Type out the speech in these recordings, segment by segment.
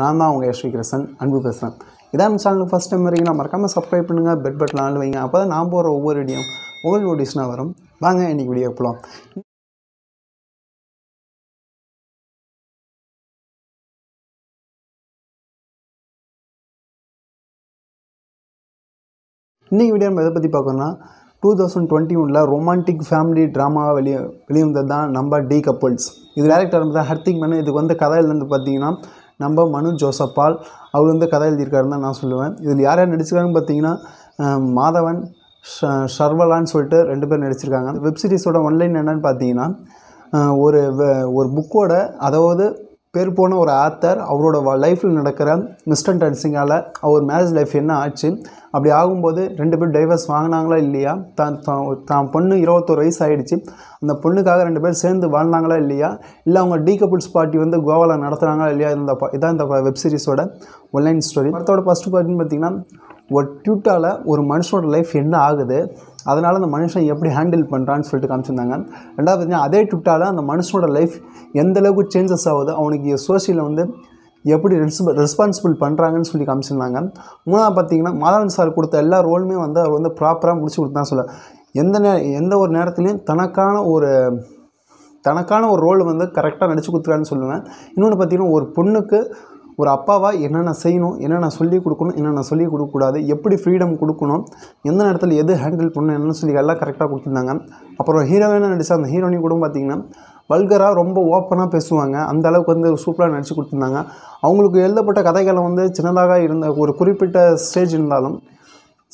நான் தான் உங்கள் யஸ்வி கிருஷ்ணன் அன்பு பேசுகிறேன் இதான் சேனல் ஃபஸ்ட் டைம் வரீங்கன்னா மறக்காமல் சப்ஸ்கிரைப் பண்ணுங்கள் பெட் பட்டன் ஆள் வைங்க அப்போ தான் நான் போகிற ஒவ்வொரு வீடியோ உங்கள் நோட்டீஸ்னால் வரும் வாங்க இன்றைக்கி வீடியோ போகலாம் இன்றைக்கி வீடியோ நம்ம எதை பற்றி பார்க்கணும்னா டூ தௌசண்ட் டுவெண்ட்டி ஒனில் ரொமான்டிக் ஃபேமிலி ட்ராமாவாக வெளியே வெளிவந்தது தான் நம்ம டி கப்பல்ஸ் இது டேரக்டர் வந்து ஹர்திக் மேனன் இதுக்கு வந்து கதையிலேருந்து எழுந்து பார்த்தீங்கன்னா நம்ம மனு ஜோசப்பால் அவர் வந்து கதை எழுதியிருக்காருன்னு தான் நான் சொல்லுவேன் இதில் யார் யார் நடிச்சிருக்காங்கன்னு பார்த்தீங்கன்னா மாதவன் ஷ ஷர்வலான்னு சொல்லிட்டு ரெண்டு பேர் நடிச்சிருக்காங்க வெப்சீரிஸோட ஒன்லைன் என்னன்னு பார்த்தீங்கன்னா ஒரு ஒரு புக்கோட அதாவது பேர் போன ஒரு ஆத்தர் அவரோட லைஃப்பில் நடக்கிற மிஸ்டன் டன்சிங்கால் அவர் மேரேஜ் லைஃப் என்ன ஆச்சு அப்படி ஆகும்போது ரெண்டு பேரும் டைவர்ஸ் வாங்கினாங்களா இல்லையா தான் தான் பொண்ணு இருபத்தோரு வயசு ஆகிடுச்சு அந்த பொண்ணுக்காக ரெண்டு பேரும் சேர்ந்து வாழ்ந்தாங்களா இல்லையா இல்லை அவங்க டீ டீகபிள்ஸ் பார்ட்டி வந்து கோவாவில் நடத்துகிறாங்களா இல்லையா இந்த இதான் இந்த வெப்சீரிஸோட ஒன்லைன் ஸ்டோரி படத்தோட ஃபஸ்ட்டு பார்ட்டின்னு பார்த்திங்கன்னா ஒரு ட்யூட்டால் ஒரு மனுஷனோட லைஃப் என்ன ஆகுது அதனால் அந்த மனுஷன் எப்படி ஹேண்டில் பண்ணுறான்னு சொல்லிட்டு காமிச்சிருந்தாங்க ரெண்டாவது பார்த்தீங்கன்னா அதே ட்விட்டால் அந்த மனுஷனோட லைஃப் எந்த அளவுக்கு சேஞ்சஸ் ஆகுது அவனுக்கு சோசியலில் வந்து எப்படி ரெஸ்பா ரெஸ்பான்சிபிள் பண்ணுறாங்கன்னு சொல்லி காமிச்சிருந்தாங்க மூணாவது பார்த்தீங்கன்னா மாதவன் சார் கொடுத்த எல்லா ரோலுமே வந்து அவர் வந்து ப்ராப்பராக முடிச்சு கொடுத்தா சொல்ல எந்த நே எந்த ஒரு நேரத்துலையும் தனக்கான ஒரு தனக்கான ஒரு ரோல் வந்து கரெக்டாக நடிச்சு கொடுத்துருக்கான்னு சொல்லுவேன் இன்னொன்று பார்த்திங்கன்னா ஒரு பொண்ணுக்கு ஒரு அப்பாவாக என்னென்ன செய்யணும் என்னென்ன சொல்லிக் கொடுக்கணும் என்னென்ன சொல்லிக் கொடுக்கக்கூடாது எப்படி ஃப்ரீடம் கொடுக்கணும் எந்த நேரத்தில் எது ஹேண்டில் பண்ணணும் என்னென்னு சொல்லி எல்லாம் கரெக்டாக கொடுத்துருந்தாங்க அப்புறம் ஹீரோயினாக நடித்த அந்த ஹீரோயினி கூட பார்த்திங்கன்னா வல்கராக ரொம்ப ஓப்பனாக பேசுவாங்க அந்த அளவுக்கு வந்து சூப்பராக நடித்து கொடுத்துருந்தாங்க அவங்களுக்கு எழுதப்பட்ட கதைகளை வந்து சின்னதாக இருந்த ஒரு குறிப்பிட்ட ஸ்டேஜ் இருந்தாலும்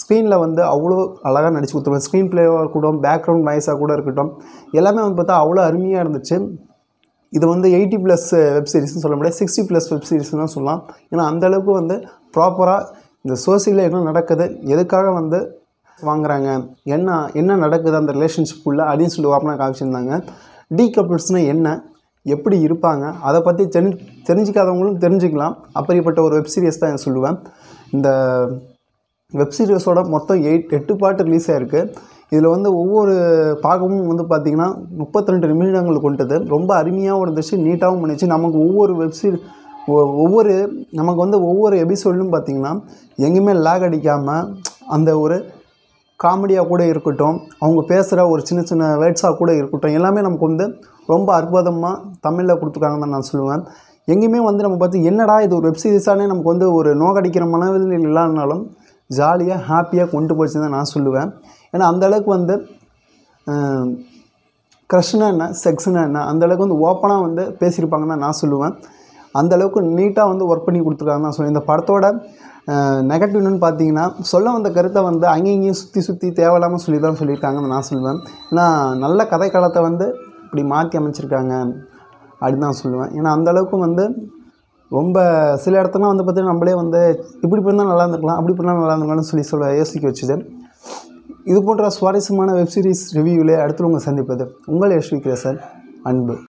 ஸ்க்ரீனில் வந்து அவ்வளோ அழகாக நடித்து கொடுத்துருவாங்க ஸ்க்ரீன் ப்ளேவாக இருக்கட்டும் பேக்ரவுண்ட் வாய்ஸாக கூட இருக்கட்டும் எல்லாமே வந்து பார்த்தா அவ்வளோ அருமையாக இருந்துச்சு இது வந்து எயிட்டி ப்ளஸ் வெப்சீரிஸ்னு சொல்ல முடியாது சிக்ஸ்டி ப்ளஸ் வெப் சீரிஸ்னு தான் சொல்லலாம் ஏன்னா அந்தளவுக்கு வந்து ப்ராப்பராக இந்த சோசியலில் என்ன நடக்குது எதுக்காக வந்து வாங்குறாங்க என்ன என்ன நடக்குது அந்த ரிலேஷன்ஷிப்புள்ளே அப்படின்னு சொல்லி ஓப்பனாக காமிச்சிருந்தாங்க டீ கப்புள்ஸ்னால் என்ன எப்படி இருப்பாங்க அதை பற்றி தெரி தெரிஞ்சிக்காதவங்களும் தெரிஞ்சுக்கலாம் அப்படிப்பட்ட ஒரு வெப்சீரிஸ் தான் தான் சொல்லுவேன் இந்த வெப் சீரியஸோட மொத்தம் எயிட் எட்டு பாட்டு ரிலீஸ் ஆகிருக்கு இதில் வந்து ஒவ்வொரு பாகமும் வந்து பார்த்திங்கன்னா முப்பத்தி ரெண்டு நிமிடங்கள் கொண்டது ரொம்ப அருமையாகவும் இருந்துச்சு நீட்டாகவும் பண்ணிச்சு நமக்கு ஒவ்வொரு வெப்சீ ஒவ்வொரு நமக்கு வந்து ஒவ்வொரு எபிசோடும் பார்த்திங்கன்னா எங்கேயுமே லேக் அடிக்காமல் அந்த ஒரு காமெடியாக கூட இருக்கட்டும் அவங்க பேசுகிற ஒரு சின்ன சின்ன வேர்ட்ஸாக கூட இருக்கட்டும் எல்லாமே நமக்கு வந்து ரொம்ப அற்புதமாக தமிழில் கொடுத்துருக்காங்கன்னு தான் நான் சொல்லுவேன் எங்கேயுமே வந்து நம்ம பார்த்து என்னடா இது ஒரு வெப்சீரிஸானே நமக்கு வந்து ஒரு நோக்கடிக்கிற மனவில் இல்லைனாலும் ஜாலியாக ஹாப்பியாக கொண்டு போச்சுன்னு தான் நான் சொல்லுவேன் ஏன்னா அந்தளவுக்கு வந்து க்ரஷ்னா என்ன செக்ஸ்னா என்ன அந்தளவுக்கு வந்து ஓப்பனாக வந்து பேசியிருப்பாங்கன்னு தான் நான் சொல்லுவேன் அந்தளவுக்கு நீட்டாக வந்து ஒர்க் பண்ணி கொடுத்துருக்காங்கன்னு நான் சொல்லுவேன் இந்த படத்தோட நெகட்டிவ் என்னென்னு பார்த்தீங்கன்னா சொல்ல வந்த கருத்தை வந்து அங்கேயும் சுற்றி சுற்றி தேவையில்லாமல் சொல்லி தான் சொல்லியிருக்காங்கன்னு நான் சொல்லுவேன் ஏன்னா நல்ல கதை காலத்தை வந்து இப்படி மாற்றி அமைச்சிருக்காங்க அப்படின்னு தான் சொல்லுவேன் ஏன்னா அந்தளவுக்கு வந்து ரொம்ப சில இடத்துலாம் வந்து பார்த்திங்கன்னா நம்மளே வந்து இப்படி பண்ணால் நல்லா இருந்திருக்கலாம் அப்படி பண்ணால் நல்லா இருந்திருக்கலாம்னு சொல்லி சொல்ல யோசிக்க வச்சுது இது போன்ற சுவாரஸ்யமான வெப்சீரிஸ் ரிவ்யூவில் அடுத்து உங்கள் சந்திப்பது உங்கள் யஷ்வி கிரேசன் அன்பு